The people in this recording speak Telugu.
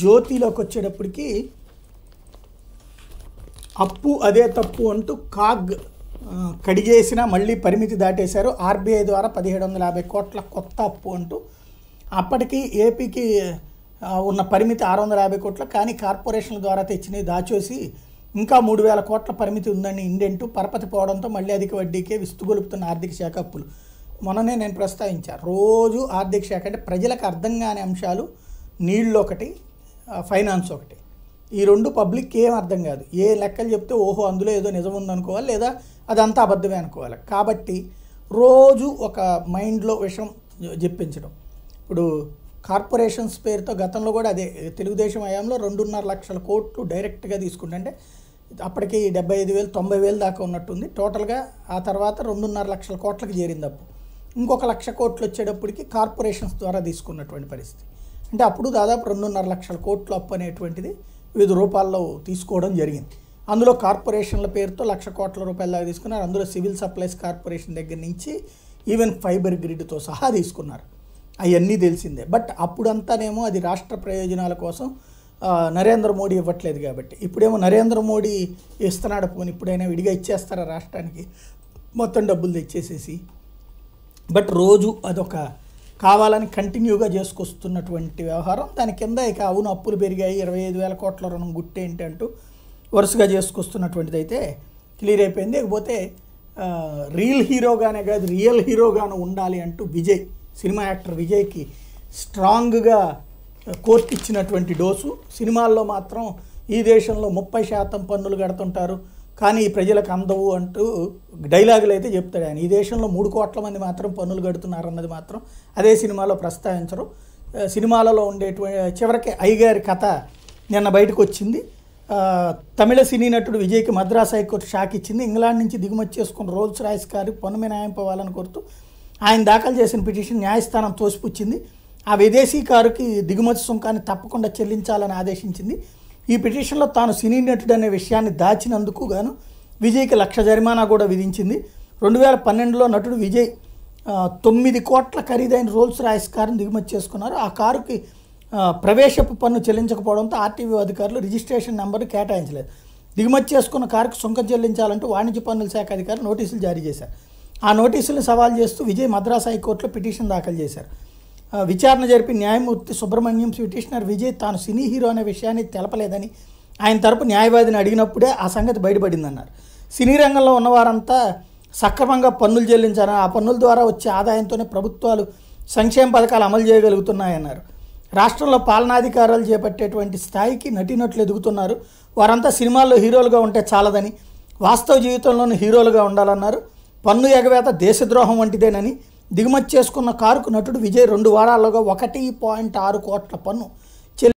జ్యోతిలోకి వచ్చేటప్పటికి అప్పు అదే తప్పు అంటూ కాగ్ కడిగేసిన మళ్ళీ పరిమితి దాటేశారు ఆర్బీఐ ద్వారా పదిహేడు వందల యాభై కోట్ల కొత్త అప్పు అంటూ అప్పటికి ఏపీకి ఉన్న పరిమితి ఆరు వందల యాభై కోట్ల కానీ కార్పొరేషన్ల ద్వారా తెచ్చినవి దాచేసి ఇంకా మూడు వేల కోట్ల పరిమితి ఉందని ఇండెంటు పరపతి పోవడంతో మళ్ళీ అధిక వడ్డీకే విస్తుగొలుపుతున్న ఆర్థిక శాఖ అప్పులు మొన్ననే నేను ప్రస్తావించాను రోజు ఆర్థిక శాఖ అంటే ప్రజలకు అర్థం కాని అంశాలు నీళ్ళు ఒకటి ఫైనాన్స్ ఒకటి ఈ రెండు పబ్లిక్ ఏం అర్థం కాదు ఏ లెక్కలు చెప్తే ఓహో అందులో ఏదో నిజం ఉందనుకోవాలి లేదా అదంతా అబద్ధమే అనుకోవాలి కాబట్టి రోజు ఒక మైండ్లో విషయం చెప్పించడం ఇప్పుడు కార్పొరేషన్స్ పేరుతో గతంలో కూడా అదే తెలుగుదేశం హయాంలో రెండున్నర లక్షల కోట్లు డైరెక్ట్గా తీసుకుంటే అంటే అప్పటికి డెబ్బై ఐదు వేలు తొంభై వేలు దాకా ఉన్నట్టుంది టోటల్గా ఆ తర్వాత రెండున్నర లక్షల కోట్లకు చేరింది అప్పు ఇంకొక లక్ష కోట్లు వచ్చేటప్పటికి కార్పొరేషన్స్ ద్వారా తీసుకున్నటువంటి పరిస్థితి అంటే అప్పుడు దాదాపు రెండున్నర లక్షల కోట్లు అప్పు అనేటువంటిది వివిధ రూపాల్లో తీసుకోవడం జరిగింది అందులో కార్పొరేషన్ల పేరుతో లక్ష కోట్ల రూపాయల దాకా తీసుకున్నారు అందులో సివిల్ సప్లైస్ కార్పొరేషన్ దగ్గర నుంచి ఈవెన్ ఫైబర్ గ్రిడ్తో సహా తీసుకున్నారు అవన్నీ తెలిసిందే బట్ అప్పుడంతానేమో అది రాష్ట్ర ప్రయోజనాల కోసం నరేంద్ర మోడీ ఇవ్వట్లేదు కాబట్టి ఇప్పుడేమో నరేంద్ర మోడీ ఇస్తున్నాడు పోని ఇప్పుడైనా విడిగా ఇచ్చేస్తారా రాష్ట్రానికి మొత్తం డబ్బులు తెచ్చేసేసి బట్ రోజు అదొక కావాలని కంటిన్యూగా చేసుకొస్తున్నటువంటి వ్యవహారం దాని కింద ఇక అవును అప్పులు పెరిగాయి ఇరవై ఐదు వేల కోట్ల రుణం గుట్టేంటి అంటూ వరుసగా చేసుకొస్తున్నటువంటిది అయితే క్లియర్ అయిపోయింది లేకపోతే రియల్ హీరోగానే కాదు రియల్ హీరోగాను ఉండాలి అంటూ విజయ్ సినిమా యాక్టర్ విజయ్కి స్ట్రాంగ్గా కోర్టు ఇచ్చినటువంటి డోసు సినిమాల్లో మాత్రం ఈ దేశంలో ముప్పై శాతం పన్నులు కడుతుంటారు కానీ ప్రజలకు అందవు అంటూ డైలాగులు అయితే చెప్తాడు ఆయన ఈ దేశంలో మూడు కోట్ల మంది మాత్రం పన్నులు కడుతున్నారన్నది మాత్రం అదే సినిమాలో ప్రస్తావించరు సినిమాలలో ఉండేటువంటి చివరికి అయ్యగారి కథ నిన్న బయటకు వచ్చింది తమిళ సినీ నటుడు విజయ్కి మద్రాస్ హైకోర్టు షాక్ ఇచ్చింది ఇంగ్లాండ్ నుంచి దిగుమతి చేసుకున్న రోల్స్ రాయ్స్ గారి పన్ను మినాయింపవాలని కోరుతూ ఆయన దాఖలు చేసిన పిటిషన్ న్యాయస్థానం తోసిపుచ్చింది ఆ విదేశీ కారుకి దిగుమతి సుంకాన్ని తప్పకుండా చెల్లించాలని ఆదేశించింది ఈ పిటిషన్లో తాను సినీ నటుడు అనే విషయాన్ని దాచినందుకు గాను విజయ్కి లక్ష జరిమానా కూడా విధించింది రెండు వేల పన్నెండులో నటుడు విజయ్ తొమ్మిది కోట్ల ఖరీదైన రోల్స్ రాయిస్ కారుని దిగుమతి చేసుకున్నారు ఆ కారుకి ప్రవేశపు పన్ను చెల్లించకపోవడంతో ఆర్టీవీ అధికారులు రిజిస్ట్రేషన్ నెంబర్ కేటాయించలేదు దిగుమతి చేసుకున్న కారుకు సుంకం చెల్లించాలంటూ వాణిజ్య పన్నుల శాఖ అధికారులు నోటీసులు జారీ చేశారు ఆ నోటీసులను సవాల్ చేస్తూ విజయ్ మద్రాస్ హైకోర్టులో పిటిషన్ దాఖలు చేశారు విచారణ జరిపి న్యాయమూర్తి సుబ్రహ్మణ్యం పిటిషనర్ విజయ్ తాను సినీ హీరో అనే విషయాన్ని తెలపలేదని ఆయన తరపు న్యాయవాదిని అడిగినప్పుడే ఆ సంగతి బయటపడిందన్నారు సినీ రంగంలో ఉన్నవారంతా సక్రమంగా పన్నులు చెల్లించారని ఆ పన్నుల ద్వారా వచ్చే ఆదాయంతోనే ప్రభుత్వాలు సంక్షేమ పథకాలు అమలు చేయగలుగుతున్నాయన్నారు రాష్ట్రంలో పాలనాధికారాలు చేపట్టేటువంటి స్థాయికి నటీనట్లు ఎదుగుతున్నారు వారంతా సినిమాల్లో హీరోలుగా ఉంటే చాలదని వాస్తవ జీవితంలోనూ హీరోలుగా ఉండాలన్నారు పన్ను ఎగవేత దేశద్రోహం వంటిదేనని దిగుమతి చేసుకున్న కారుకు నటుడు విజయ్ రెండు వారాలుగా ఒకటి పాయింట్ ఆరు కోట్ల పన్ను